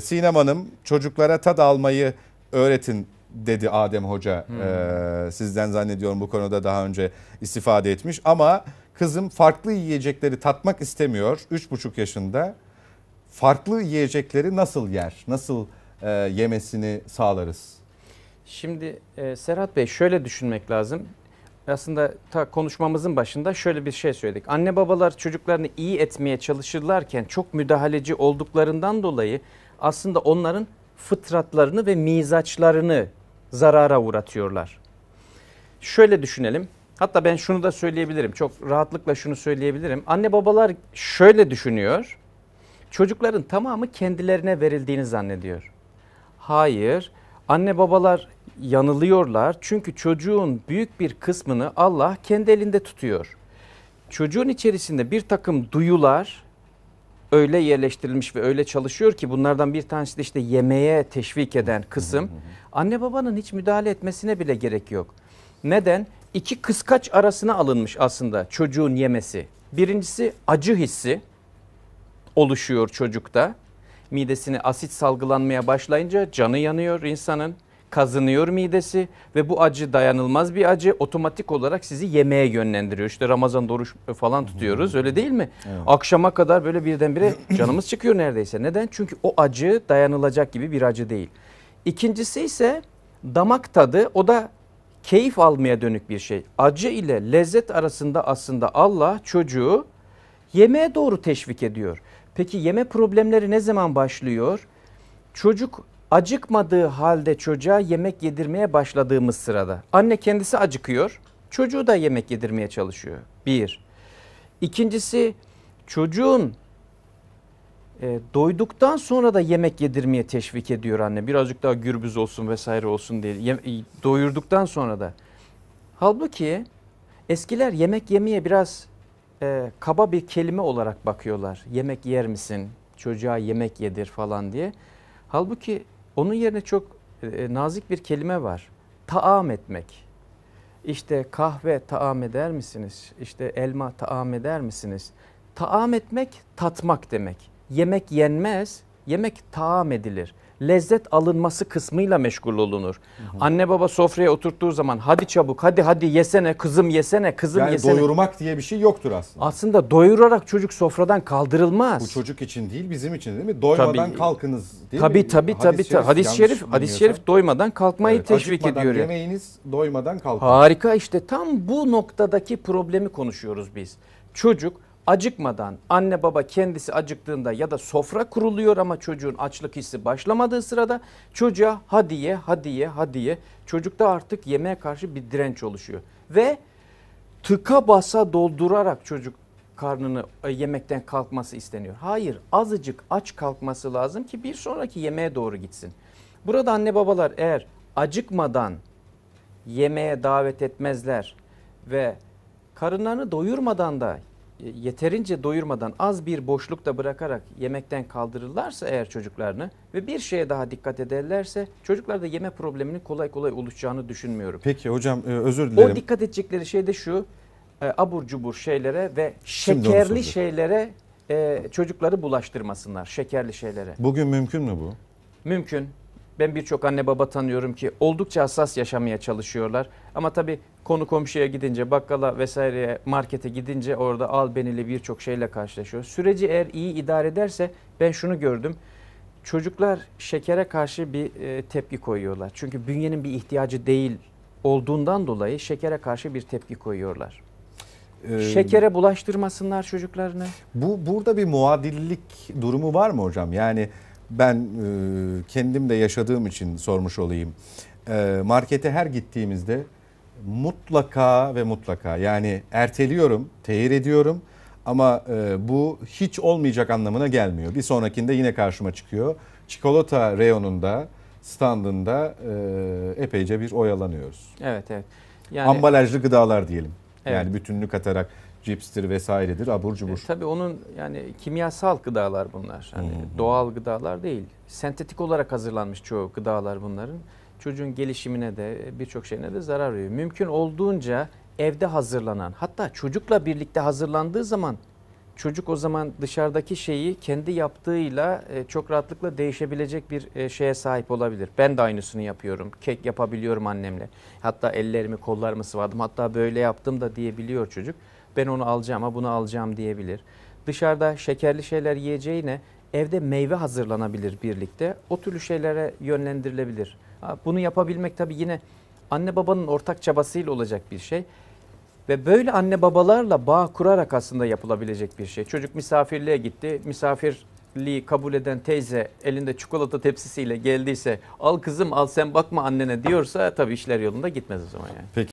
Sinem Hanım çocuklara tad almayı öğretin dedi Adem Hoca. Hmm. Ee, sizden zannediyorum bu konuda daha önce istifade etmiş. Ama kızım farklı yiyecekleri tatmak istemiyor. 3,5 yaşında. Farklı yiyecekleri nasıl yer? Nasıl e, yemesini sağlarız? Şimdi e, Serhat Bey şöyle düşünmek lazım. Aslında ta konuşmamızın başında şöyle bir şey söyledik. Anne babalar çocuklarını iyi etmeye çalışırlarken çok müdahaleci olduklarından dolayı aslında onların fıtratlarını ve mizaçlarını zarara uğratıyorlar. Şöyle düşünelim. Hatta ben şunu da söyleyebilirim. Çok rahatlıkla şunu söyleyebilirim. Anne babalar şöyle düşünüyor. Çocukların tamamı kendilerine verildiğini zannediyor. Hayır. Anne babalar yanılıyorlar. Çünkü çocuğun büyük bir kısmını Allah kendi elinde tutuyor. Çocuğun içerisinde bir takım duyular, öyle yerleştirilmiş ve öyle çalışıyor ki bunlardan bir tanesi de işte yemeğe teşvik eden kısım. Anne babanın hiç müdahale etmesine bile gerek yok. Neden? İki kıskaç arasına alınmış aslında çocuğun yemesi. Birincisi acı hissi oluşuyor çocukta. midesine asit salgılanmaya başlayınca canı yanıyor insanın kazınıyor midesi ve bu acı dayanılmaz bir acı otomatik olarak sizi yemeğe yönlendiriyor. İşte Ramazan Doruş falan tutuyoruz öyle değil mi? Evet. Akşama kadar böyle birdenbire canımız çıkıyor neredeyse. Neden? Çünkü o acı dayanılacak gibi bir acı değil. İkincisi ise damak tadı o da keyif almaya dönük bir şey. Acı ile lezzet arasında aslında Allah çocuğu yemeğe doğru teşvik ediyor. Peki yeme problemleri ne zaman başlıyor? Çocuk acıkmadığı halde çocuğa yemek yedirmeye başladığımız sırada anne kendisi acıkıyor çocuğu da yemek yedirmeye çalışıyor bir. İkincisi çocuğun e, doyduktan sonra da yemek yedirmeye teşvik ediyor anne birazcık daha gürbüz olsun vesaire olsun diye Yem, e, doyurduktan sonra da. Halbuki eskiler yemek yemeye biraz e, kaba bir kelime olarak bakıyorlar yemek yer misin çocuğa yemek yedir falan diye. Halbuki onun yerine çok e, e, nazik bir kelime var. Taam etmek. İşte kahve taam eder misiniz? İşte elma taam eder misiniz? Taam etmek tatmak demek. Yemek yenmez, yemek taam edilir lezzet alınması kısmıyla meşgul olunur. Hı hı. Anne baba sofraya oturttuğu zaman hadi çabuk hadi hadi yesene kızım yesene kızım yani yesene. Yani doyurmak diye bir şey yoktur aslında. Aslında doyurarak çocuk sofradan kaldırılmaz. Bu çocuk için değil bizim için değil mi? Doymadan tabii, kalkınız değil tabii, mi? Tabii tabii tabii. Hadis-i şerif, hadis şerif doymadan kalkmayı evet, teşvik ediyor. yemeğiniz doymadan kalkın. Harika işte tam bu noktadaki problemi konuşuyoruz biz. Çocuk acıkmadan anne baba kendisi acıktığında ya da sofra kuruluyor ama çocuğun açlık hissi başlamadığı sırada çocuğa hadiye hadiye hadiye çocukta artık yemeğe karşı bir direnç oluşuyor. Ve tıka basa doldurarak çocuk karnını e, yemekten kalkması isteniyor. Hayır azıcık aç kalkması lazım ki bir sonraki yemeğe doğru gitsin. Burada anne babalar eğer acıkmadan yemeğe davet etmezler ve karınlarını doyurmadan da yeterince doyurmadan az bir boşluk da bırakarak yemekten kaldırırlarsa eğer çocuklarını ve bir şeye daha dikkat ederlerse çocuklarda yeme probleminin kolay kolay oluşacağını düşünmüyorum. Peki hocam e, özür dilerim. O dikkat edecekleri şey de şu e, abur cubur şeylere ve şekerli şeylere e, çocukları bulaştırmasınlar şekerli şeylere. Bugün mümkün mü bu? Mümkün. Ben birçok anne baba tanıyorum ki oldukça hassas yaşamaya çalışıyorlar. Ama tabii konu komşuya gidince, bakkala vesaireye, markete gidince orada al benili birçok şeyle karşılaşıyor. Süreci eğer iyi idare ederse ben şunu gördüm. Çocuklar şekere karşı bir e, tepki koyuyorlar. Çünkü bünyenin bir ihtiyacı değil olduğundan dolayı şekere karşı bir tepki koyuyorlar. Ee, Şekere bulaştırmasınlar çocuklarını. Bu burada bir muadillik durumu var mı hocam? Yani ben e, kendim de yaşadığım için sormuş olayım. E, markete her gittiğimizde mutlaka ve mutlaka yani erteliyorum, tehir ediyorum ama e, bu hiç olmayacak anlamına gelmiyor. Bir sonrakinde yine karşıma çıkıyor. Çikolata reyonunda, standında epeyce bir oyalanıyoruz. Evet evet. Yani, Ambalajlı gıdalar diyelim. Evet. Yani bütünlük katarak cipstir vesairedir abur e, cubur. E, tabii onun yani kimyasal gıdalar bunlar. Yani hmm. doğal gıdalar değil. Sentetik olarak hazırlanmış çoğu gıdalar bunların. Çocuğun gelişimine de e, birçok şeyine de zarar veriyor. Mümkün olduğunca evde hazırlanan hatta çocukla birlikte hazırlandığı zaman çocuk o zaman dışarıdaki şeyi kendi yaptığıyla e, çok rahatlıkla değişebilecek bir şeye sahip olabilir. Ben de aynısını yapıyorum. Kek yapabiliyorum annemle. Hatta ellerimi kollarımı sıvadım. Hatta böyle yaptım da diyebiliyor çocuk ben onu alacağım ama bunu alacağım diyebilir. Dışarıda şekerli şeyler yiyeceğine evde meyve hazırlanabilir birlikte. O türlü şeylere yönlendirilebilir. Bunu yapabilmek tabii yine anne babanın ortak çabasıyla olacak bir şey. Ve böyle anne babalarla bağ kurarak aslında yapılabilecek bir şey. Çocuk misafirliğe gitti. Misafirliği kabul eden teyze elinde çikolata tepsisiyle geldiyse al kızım al sen bakma annene diyorsa tabii işler yolunda gitmez o zaman yani. Peki.